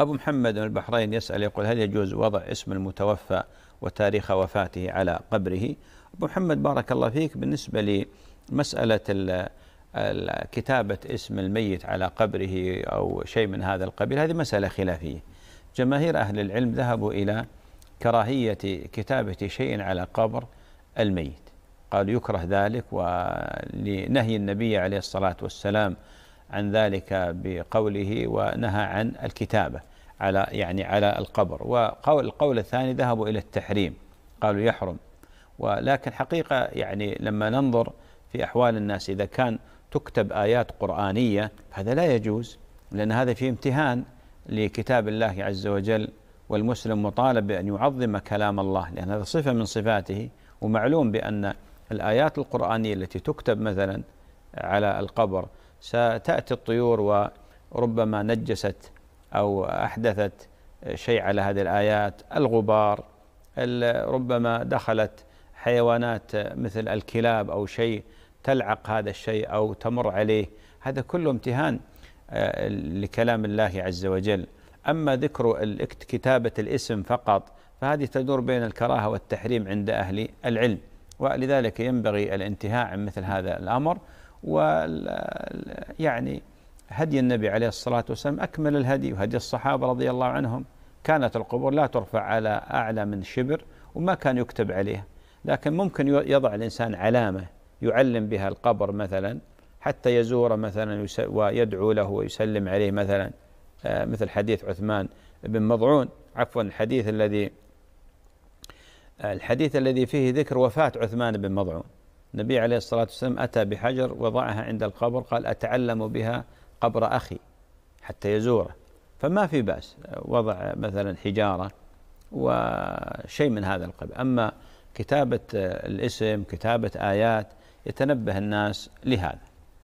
أبو محمد من البحرين يسأل يقول هل يجوز وضع اسم المتوفى وتاريخ وفاته على قبره أبو محمد بارك الله فيك بالنسبة لمسألة كتابة اسم الميت على قبره أو شيء من هذا القبيل هذه مسألة خلافية جماهير أهل العلم ذهبوا إلى كراهية كتابة شيء على قبر الميت قالوا يكره ذلك ولنهي النبي عليه الصلاة والسلام عن ذلك بقوله ونهى عن الكتابة على يعني على القبر وقول القول الثاني ذهبوا إلى التحريم قالوا يحرم ولكن حقيقة يعني لما ننظر في أحوال الناس إذا كان تكتب آيات قرآنية هذا لا يجوز لأن هذا في امتهان لكتاب الله عز وجل والمسلم مطالب بأن يعظم كلام الله لأن هذا صفة من صفاته ومعلوم بأن الآيات القرآنية التي تكتب مثلا على القبر ستأتي الطيور وربما نجست أو أحدثت شيء على هذه الآيات الغبار ربما دخلت حيوانات مثل الكلاب أو شيء تلعق هذا الشيء أو تمر عليه هذا كله امتهان آه، لكلام الله عز وجل أما ذكر كتابة الاسم فقط فهذه تدور بين الكراهة والتحريم عند أهل العلم ولذلك ينبغي الانتهاء عن مثل هذا الأمر ويعني هدي النبي عليه الصلاة والسلام أكمل الهدي وهدي الصحابة رضي الله عنهم كانت القبور لا ترفع على أعلى من شبر وما كان يكتب عليها لكن ممكن يضع الإنسان علامة يعلم بها القبر مثلا حتى يزوره مثلا ويدعو له ويسلم عليه مثلا آه، مثل حديث عثمان بن مضعون عفوا الحديث الذي آه، الحديث الذي فيه ذكر وفاة عثمان بن مضعون النبي عليه الصلاة والسلام أتى بحجر وضعها عند القبر قال أتعلم بها قبر أخي حتى يزوره فما في بأس وضع مثلا حجارة وشيء من هذا القبيل أما كتابة الاسم كتابة آيات يتنبه الناس لهذا